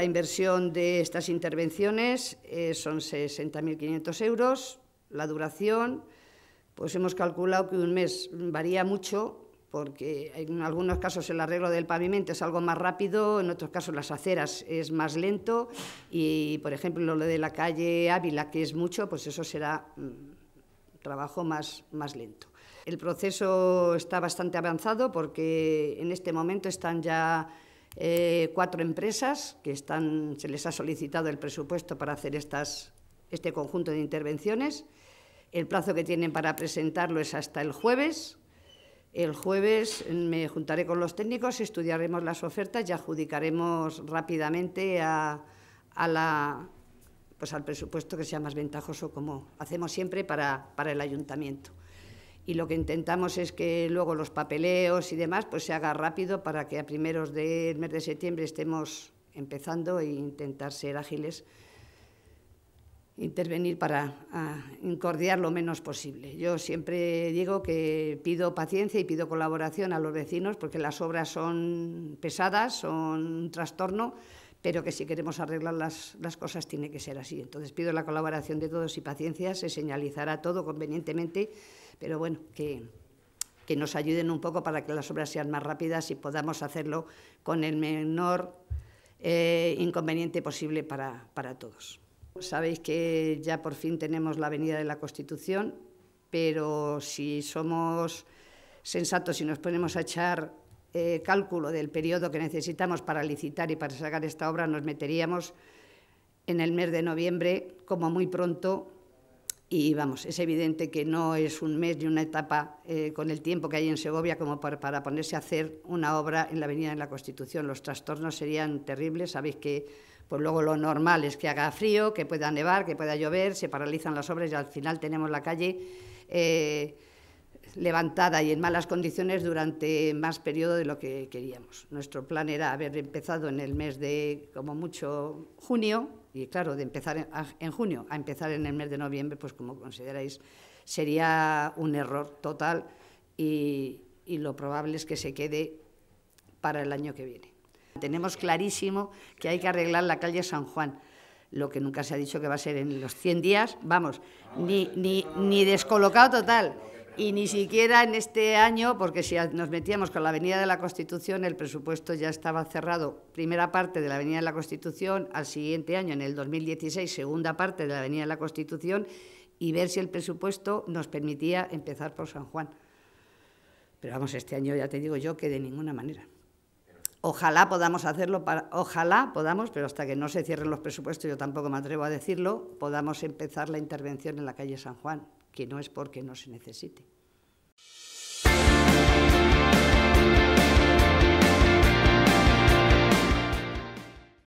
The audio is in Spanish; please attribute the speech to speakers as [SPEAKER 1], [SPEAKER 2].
[SPEAKER 1] la inversión de estas intervenciones eh, son 60.500 euros. La duración, pues hemos calculado que un mes varía mucho, porque en algunos casos el arreglo del pavimento es algo más rápido, en otros casos las aceras es más lento y, por ejemplo, lo de la calle Ávila, que es mucho, pues eso será mm, trabajo más, más lento. El proceso está bastante avanzado porque en este momento están ya eh, cuatro empresas que están, se les ha solicitado el presupuesto para hacer este conjunto de intervenciones. El plazo que tienen para presentarlo es hasta el jueves. El jueves me juntaré con los técnicos, estudiaremos las ofertas y adjudicaremos rápidamente a, pues al presupuesto que sea más ventajoso, como hacemos siempre para el ayuntamiento y lo que intentamos es que luego los papeleos y demás pues se haga rápido para que a primeros del mes de septiembre estemos empezando e intentar ser ágiles, intervenir para ah, incordiar lo menos posible. Yo siempre digo que pido paciencia y pido colaboración a los vecinos porque las obras son pesadas, son un trastorno pero que si queremos arreglar las, cosas tiene que ser así. Entonces pido la colaboración de todos y paciencia, se señalizará todo convenientemente, pero bueno, que, nos ayuden un poco para que las obras sean más rápidas y podamos hacerlo con el menor eh, inconveniente posible para, todos. Sabéis que ya por fin tenemos la Avenida de la Constitución, pero si somos sensatos y nos ponemos a echar eh, cálculo del periodo que necesitamos para licitar y para sacar esta obra, nos meteríamos en el mes de noviembre como muy pronto y vamos, es evidente que no es un mes ni una etapa eh, con el tiempo que hay en Segovia como para, ponerse a hacer una obra en la Avenida de la Constitución. Los trastornos serían terribles. Sabéis que pues luego lo normal es que haga frío, que pueda nevar, que pueda llover, se paralizan las obras y al final tenemos la calle eh, levantada y en malas condiciones durante más periodo de lo que queríamos. Nuestro plan era haber empezado en el mes de, como mucho, junio, y claro, de empezar en, ah, junio a empezar en el mes de noviembre, pues como consideráis, sería un error total y, lo probable es que se quede para el año que viene. Tenemos clarísimo que hay que arreglar la calle San Juan lo que nunca se ha dicho que va a ser en los 100 días, vamos, ni, ni, ni descolocado total y ni siquiera en este año, porque si nos metíamos con la Avenida de la Constitución, el presupuesto ya estaba cerrado. Primera parte de la Avenida de la Constitución, al siguiente año, en el 2016, segunda parte de la Avenida de la Constitución, y ver si el presupuesto nos permitía empezar por San Juan. Pero vamos, este año ya te digo yo que de ninguna manera. Ojalá podamos hacerlo, para, ojalá podamos, pero hasta que no se cierren los presupuestos, yo tampoco me atrevo a decirlo, podamos empezar la intervención en la calle San Juan que no es porque no se necesite.